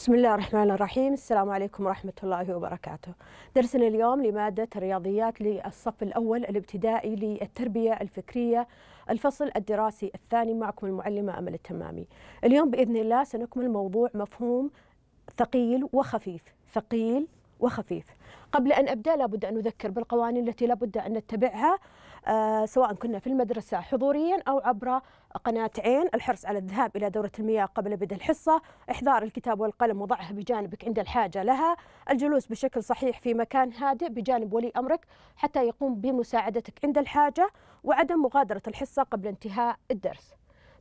بسم الله الرحمن الرحيم السلام عليكم ورحمة الله وبركاته درسنا اليوم لمادة الرياضيات للصف الأول الابتدائي للتربية الفكرية الفصل الدراسي الثاني معكم المعلمة أمل التمامي اليوم بإذن الله سنكمل موضوع مفهوم ثقيل وخفيف ثقيل وخفيف قبل أن أبدأ لابد أن أذكر بالقوانين التي لابد أن نتبعها آه، سواء كنا في المدرسة حضوريا أو عبر قناة عين الحرص على الذهاب إلى دورة المياه قبل بدء الحصة إحضار الكتاب والقلم وضعها بجانبك عند الحاجة لها الجلوس بشكل صحيح في مكان هادئ بجانب ولي أمرك حتى يقوم بمساعدتك عند الحاجة وعدم مغادرة الحصة قبل انتهاء الدرس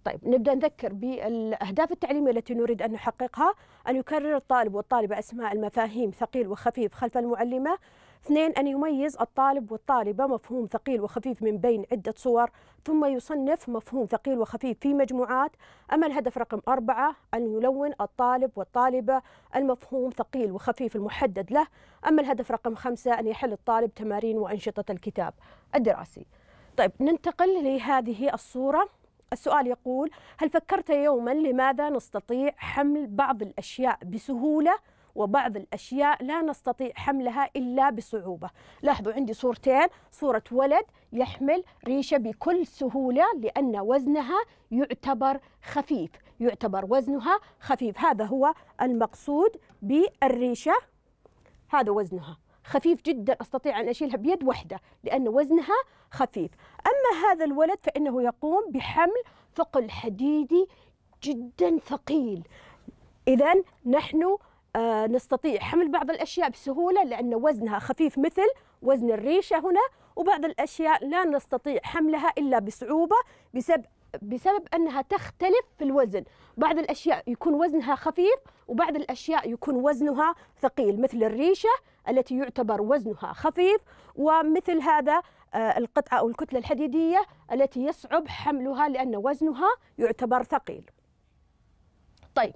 طيب نبدا نذكر بالاهداف التعليميه التي نريد ان نحققها ان يكرر الطالب والطالبه اسماء المفاهيم ثقيل وخفيف خلف المعلمه اثنين أن يميز الطالب والطالبة مفهوم ثقيل وخفيف من بين عدة صور ثم يصنف مفهوم ثقيل وخفيف في مجموعات أما الهدف رقم أربعة أن يلون الطالب والطالبة المفهوم ثقيل وخفيف المحدد له أما الهدف رقم خمسة أن يحل الطالب تمارين وأنشطة الكتاب الدراسي طيب ننتقل لهذه الصورة السؤال يقول هل فكرت يوما لماذا نستطيع حمل بعض الأشياء بسهولة وبعض الأشياء لا نستطيع حملها إلا بصعوبة لاحظوا عندي صورتين صورة ولد يحمل ريشة بكل سهولة لأن وزنها يعتبر خفيف يعتبر وزنها خفيف هذا هو المقصود بالريشة هذا وزنها خفيف جدا استطيع ان اشيلها بيد واحده لان وزنها خفيف اما هذا الولد فانه يقوم بحمل ثقل حديدي جدا ثقيل اذا نحن آه، نستطيع حمل بعض الأشياء بسهولة لأن وزنها خفيف مثل وزن الريشة هنا وبعض الأشياء لا نستطيع حملها إلا بصعوبة بسبب بسبب أنها تختلف في الوزن بعض الأشياء يكون وزنها خفيف وبعض الأشياء يكون وزنها ثقيل مثل الريشة التي يعتبر وزنها خفيف ومثل هذا آه، القطعة أو الكتلة الحديدية التي يصعب حملها لأن وزنها يعتبر ثقيل طيب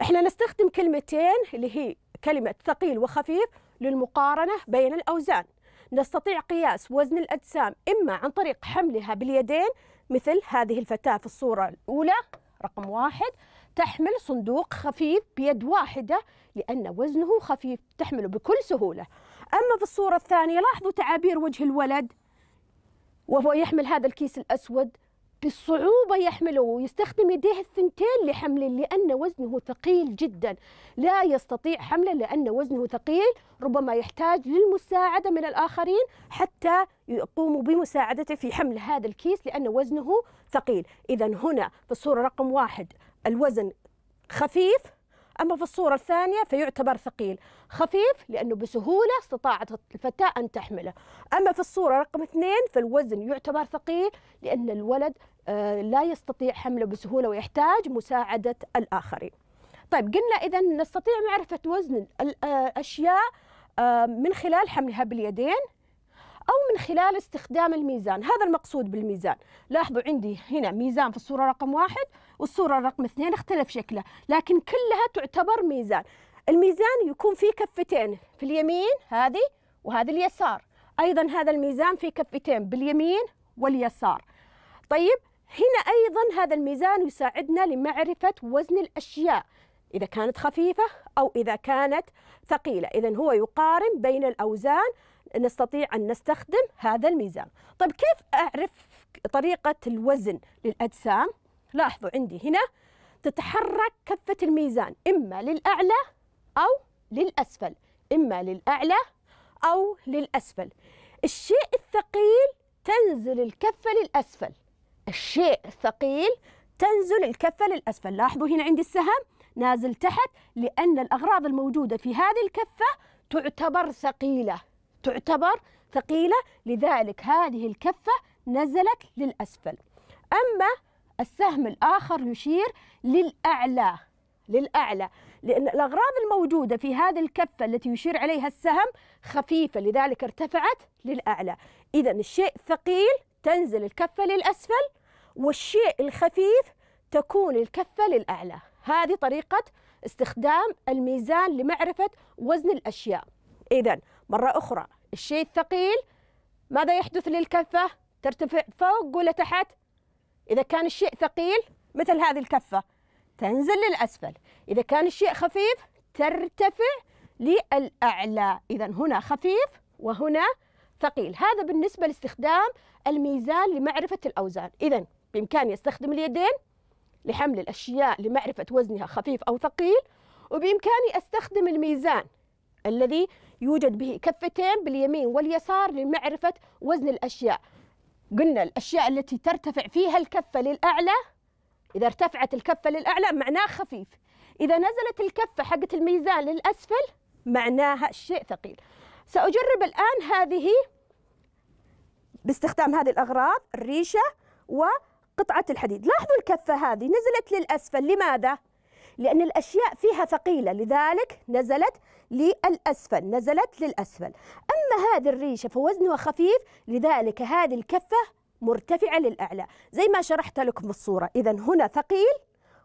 احنا نستخدم كلمتين اللي هي كلمة ثقيل وخفيف للمقارنة بين الأوزان نستطيع قياس وزن الأجسام إما عن طريق حملها باليدين مثل هذه الفتاة في الصورة الأولى رقم واحد تحمل صندوق خفيف بيد واحدة لأن وزنه خفيف تحمله بكل سهولة أما في الصورة الثانية لاحظوا تعابير وجه الولد وهو يحمل هذا الكيس الأسود بالصعوبة يحمله ويستخدم يديه الثنتين لحمله لأن وزنه ثقيل جدا لا يستطيع حمله لأن وزنه ثقيل ربما يحتاج للمساعدة من الآخرين حتى يقوموا بمساعدته في حمل هذا الكيس لأن وزنه ثقيل إذا هنا في الصورة رقم واحد الوزن خفيف أما في الصورة الثانية فيعتبر ثقيل خفيف لأنه بسهولة استطاعت الفتاة أن تحمله أما في الصورة رقم اثنين فالوزن يعتبر ثقيل لأن الولد آه، لا يستطيع حمله بسهولة ويحتاج مساعدة الآخرين طيب قلنا إذا نستطيع معرفة وزن آه، الأشياء آه، من خلال حملها باليدين أو من خلال استخدام الميزان هذا المقصود بالميزان لاحظوا عندي هنا ميزان في الصورة رقم واحد والصورة رقم اثنين اختلف شكله لكن كلها تعتبر ميزان الميزان يكون فيه كفتين في اليمين هذه وهذه اليسار أيضا هذا الميزان فيه كفتين باليمين واليسار طيب هنا أيضا هذا الميزان يساعدنا لمعرفة وزن الأشياء إذا كانت خفيفة أو إذا كانت ثقيلة إذا هو يقارن بين الأوزان نستطيع أن نستخدم هذا الميزان طيب كيف أعرف طريقة الوزن للأجسام لاحظوا عندي هنا تتحرك كفة الميزان إما للأعلى أو للأسفل إما للأعلى أو للأسفل الشيء الثقيل تنزل الكفة للأسفل الشيء الثقيل تنزل الكفة للأسفل لاحظوا هنا عندي السهم نازل تحت لأن الأغراض الموجودة في هذه الكفة تعتبر ثقيلة تعتبر ثقيلة لذلك هذه الكفة نزلت للأسفل أما السهم الآخر يشير للأعلى للأعلى لأن الأغراض الموجودة في هذه الكفة التي يشير عليها السهم خفيفة لذلك ارتفعت للأعلى إذا الشيء الثقيل تنزل الكفة للأسفل والشيء الخفيف تكون الكفة للأعلى هذه طريقة استخدام الميزان لمعرفة وزن الأشياء إذا مرة أخرى الشيء الثقيل ماذا يحدث للكفة؟ ترتفع فوق ولا تحت؟ إذا كان الشيء ثقيل مثل هذه الكفة تنزل للأسفل إذا كان الشيء خفيف ترتفع للأعلى إذا هنا خفيف وهنا ثقيل هذا بالنسبة لاستخدام الميزان لمعرفة الأوزان إذا بإمكاني أستخدم اليدين لحمل الأشياء لمعرفة وزنها خفيف أو ثقيل وبإمكاني أستخدم الميزان الذي يوجد به كفتين باليمين واليسار لمعرفة وزن الأشياء قلنا الأشياء التي ترتفع فيها الكفة للأعلى إذا ارتفعت الكفة للأعلى معناه خفيف إذا نزلت الكفة حقت الميزان للأسفل معناها شيء ثقيل سأجرب الآن هذه باستخدام هذه الأغراض الريشة وقطعة الحديد لاحظوا الكفة هذه نزلت للأسفل لماذا؟ لأن الأشياء فيها ثقيلة لذلك نزلت للأسفل نزلت للأسفل أما هذه الريشة فوزنها خفيف لذلك هذه الكفة مرتفعة للأعلى زي ما شرحت لكم الصورة إذا هنا ثقيل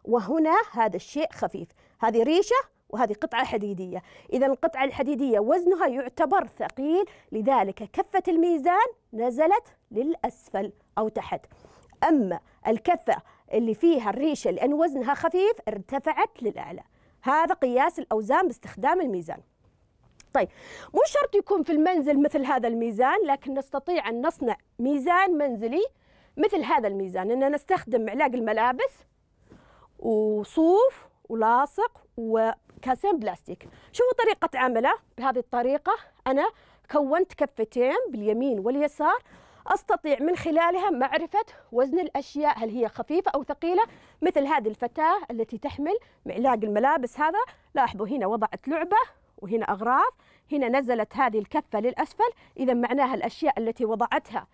وهنا هذا الشيء خفيف هذه ريشة وهذه قطعة حديدية إذا القطعة الحديدية وزنها يعتبر ثقيل لذلك كفة الميزان نزلت للأسفل أو تحت أما الكفة اللي فيها الريشة لأن وزنها خفيف ارتفعت للأعلى هذا قياس الأوزان باستخدام الميزان طيب مو شرط يكون في المنزل مثل هذا الميزان لكن نستطيع أن نصنع ميزان منزلي مثل هذا الميزان أننا نستخدم معلاق الملابس وصوف ولاصق و كاسين بلاستيك شوفوا طريقة عمله بهذه الطريقة أنا كونت كفتين باليمين واليسار استطيع من خلالها معرفه وزن الاشياء هل هي خفيفه او ثقيله مثل هذه الفتاه التي تحمل معلاق الملابس هذا لاحظوا هنا وضعت لعبه وهنا اغراض هنا نزلت هذه الكفه للاسفل اذا معناها الاشياء التي وضعتها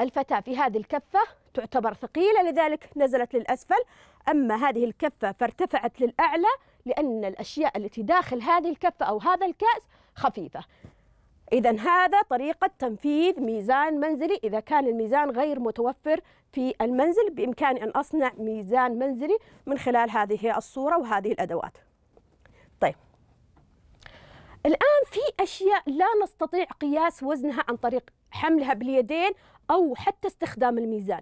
الفتاه في هذه الكفه تعتبر ثقيله لذلك نزلت للاسفل اما هذه الكفه فارتفعت للاعلى لأن الأشياء التي داخل هذه الكفة أو هذا الكأس خفيفة إذا هذا طريقة تنفيذ ميزان منزلي إذا كان الميزان غير متوفر في المنزل بإمكاني أن أصنع ميزان منزلي من خلال هذه الصورة وهذه الأدوات طيب الآن في أشياء لا نستطيع قياس وزنها عن طريق حملها باليدين أو حتى استخدام الميزان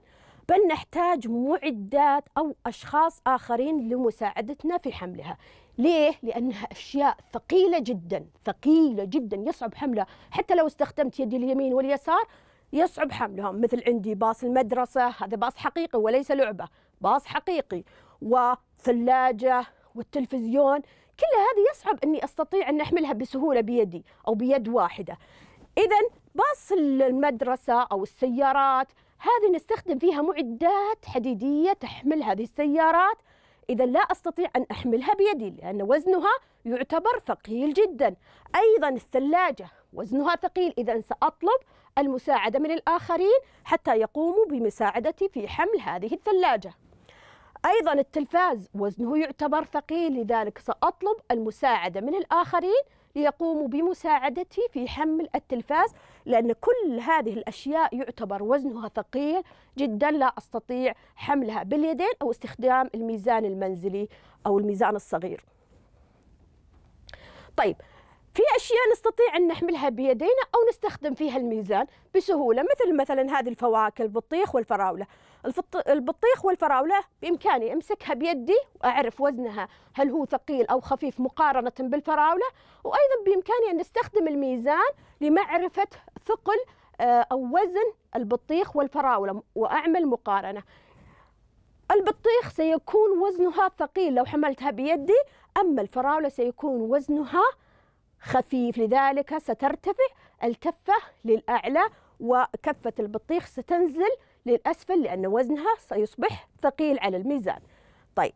بل نحتاج معدات أو أشخاص آخرين لمساعدتنا في حملها ليه؟ لأنها أشياء ثقيلة جدا ثقيلة جدا يصعب حملها حتى لو استخدمت يدي اليمين واليسار يصعب حملهم مثل عندي باص المدرسة هذا باص حقيقي وليس لعبة باص حقيقي وثلاجة والتلفزيون كل هذه يصعب أني أستطيع أن أحملها بسهولة بيدي أو بيد واحدة إذا باص المدرسة أو السيارات هذه نستخدم فيها معدات حديدية تحمل هذه السيارات إذا لا أستطيع أن أحملها بيدي لأن وزنها يعتبر ثقيل جدا أيضا الثلاجة وزنها ثقيل إذا سأطلب المساعدة من الآخرين حتى يقوموا بمساعدتي في حمل هذه الثلاجة أيضا التلفاز وزنه يعتبر ثقيل لذلك سأطلب المساعدة من الآخرين ليقوموا بمساعدتي في حمل التلفاز لأن كل هذه الأشياء يعتبر وزنها ثقيل جدا لا أستطيع حملها باليدين أو استخدام الميزان المنزلي أو الميزان الصغير طيب في أشياء نستطيع أن نحملها بيدينا أو نستخدم فيها الميزان بسهولة مثل مثلا هذه الفواكه البطيخ والفراولة البطيخ والفراوله بامكاني امسكها بيدي واعرف وزنها هل هو ثقيل او خفيف مقارنه بالفراوله وايضا بامكاني ان استخدم الميزان لمعرفه ثقل آه، او وزن البطيخ والفراوله واعمل مقارنه البطيخ سيكون وزنها ثقيل لو حملتها بيدي اما الفراوله سيكون وزنها خفيف لذلك سترتفع الكفه للاعلى وكفه البطيخ ستنزل للأسفل لأن وزنها سيصبح ثقيل على الميزان طيب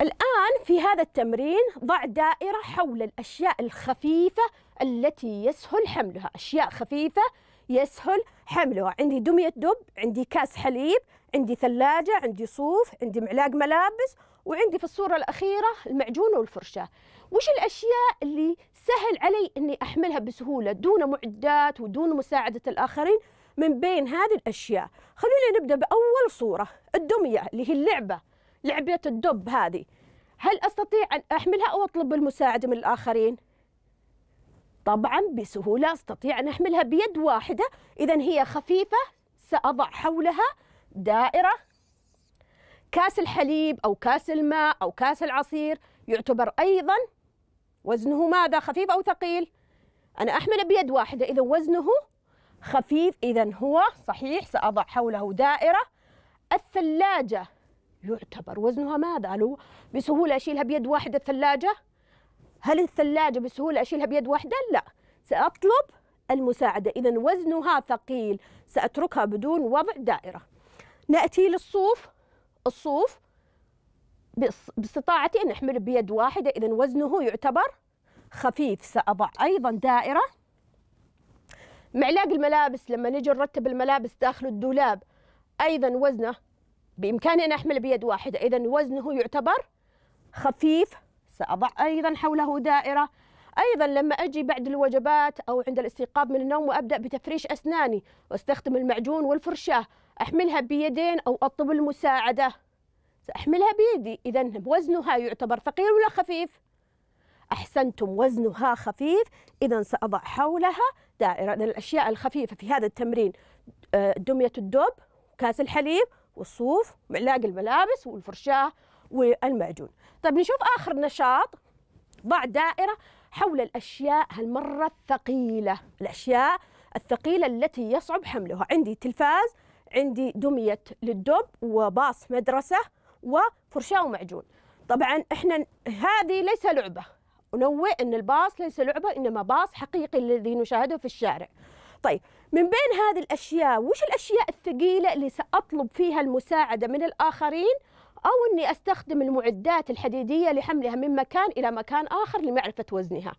الآن في هذا التمرين ضع دائرة حول الأشياء الخفيفة التي يسهل حملها أشياء خفيفة يسهل حملها عندي دمية دب عندي كاس حليب عندي ثلاجة عندي صوف عندي معلاق ملابس وعندي في الصورة الأخيرة المعجون والفرشاة وش الأشياء اللي سهل علي أني أحملها بسهولة دون معدات ودون مساعدة الآخرين من بين هذه الأشياء خلونا نبدأ بأول صورة الدمية اللي هي اللعبة لعبة الدب هذه هل أستطيع أن أحملها أو أطلب المساعدة من الآخرين؟ طبعا بسهولة أستطيع أن أحملها بيد واحدة إذا هي خفيفة سأضع حولها دائرة كاس الحليب أو كاس الماء أو كاس العصير يعتبر أيضا وزنه ماذا خفيف أو ثقيل أنا أحمله بيد واحدة إذا وزنه خفيف إذا هو صحيح سأضع حوله دائرة الثلاجة يعتبر وزنها ماذا؟ هل بسهولة أشيلها بيد واحدة الثلاجة؟ هل الثلاجة بسهولة أشيلها بيد واحدة؟ لا سأطلب المساعدة إذا وزنها ثقيل سأتركها بدون وضع دائرة نأتي للصوف الصوف باستطاعتي أن أحمله بيد واحدة إذا وزنه يعتبر خفيف سأضع أيضا دائرة معلاق الملابس لما نجي نرتب الملابس داخل الدولاب ايضا وزنه بامكاني ان احمل بيد واحده اذا وزنه يعتبر خفيف ساضع ايضا حوله دائره ايضا لما اجي بعد الوجبات او عند الاستيقاظ من النوم وابدا بتفريش اسناني واستخدم المعجون والفرشاه احملها بيدين او اطلب المساعده ساحملها بيدي اذا وزنها يعتبر ثقيل ولا خفيف احسنتم وزنها خفيف اذا ساضع حولها دائرة الأشياء الخفيفة في هذا التمرين آه، دمية الدب كاس الحليب والصوف معلاق الملابس والفرشاة والمعجون طيب نشوف آخر نشاط ضع دائرة حول الأشياء هالمرة الثقيلة الأشياء الثقيلة التي يصعب حملها عندي تلفاز عندي دمية للدب وباص مدرسة وفرشاة ومعجون طبعا احنا هذه ليس لعبة أنوه أن الباص ليس لعبة إنما باص حقيقي الذي نشاهده في الشارع طيب من بين هذه الأشياء وش الأشياء الثقيلة اللي سأطلب فيها المساعدة من الآخرين أو أني أستخدم المعدات الحديدية لحملها من مكان إلى مكان آخر لمعرفة وزنها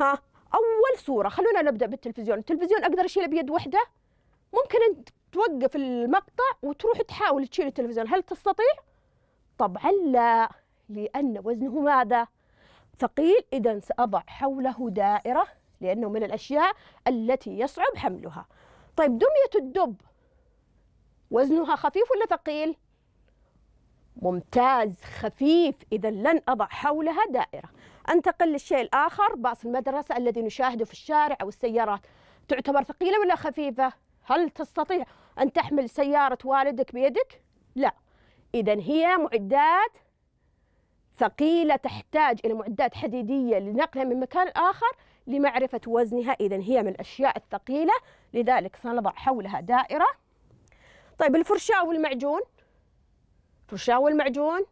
ها أول صورة خلونا نبدأ بالتلفزيون التلفزيون أقدر أشيله بيد واحدة ممكن أنت توقف المقطع وتروح تحاول تشيل التلفزيون هل تستطيع؟ طبعا لا لأن وزنه ماذا؟ ثقيل إذا سأضع حوله دائرة لأنه من الأشياء التي يصعب حملها طيب دمية الدب وزنها خفيف ولا ثقيل؟ ممتاز خفيف إذا لن أضع حولها دائرة أنتقل للشيء الآخر باص المدرسة الذي نشاهده في الشارع أو السيارات تعتبر ثقيلة ولا خفيفة؟ هل تستطيع أن تحمل سيارة والدك بيدك؟ لا إذا هي معدات ثقيلة تحتاج إلى معدات حديدية لنقلها من مكان آخر لمعرفة وزنها إذا هي من الأشياء الثقيلة لذلك سنضع حولها دائرة طيب الفرشاة والمعجون فرشاة والمعجون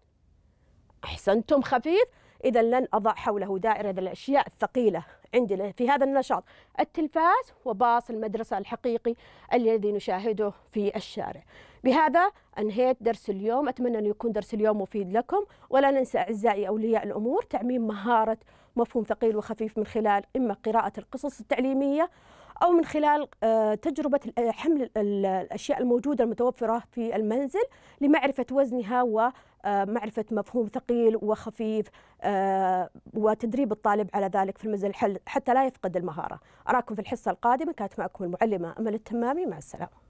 أحسنتم خفيف إذا لن أضع حوله دائرة الأشياء الثقيلة عندنا في هذا النشاط التلفاز وباص المدرسة الحقيقي الذي نشاهده في الشارع بهذا أنهيت درس اليوم أتمنى أن يكون درس اليوم مفيد لكم ولا ننسى أعزائي أولياء الأمور تعميم مهارة مفهوم ثقيل وخفيف من خلال إما قراءة القصص التعليمية أو من خلال آه، تجربة آه، حمل الأشياء الموجودة المتوفرة في المنزل لمعرفة وزنها ومعرفة آه، مفهوم ثقيل وخفيف وتدريب الطالب على ذلك في المنزل حتى لا يفقد المهارة أراكم في الحصة القادمة كانت معكم المعلمة أمل التمامي مع السلامة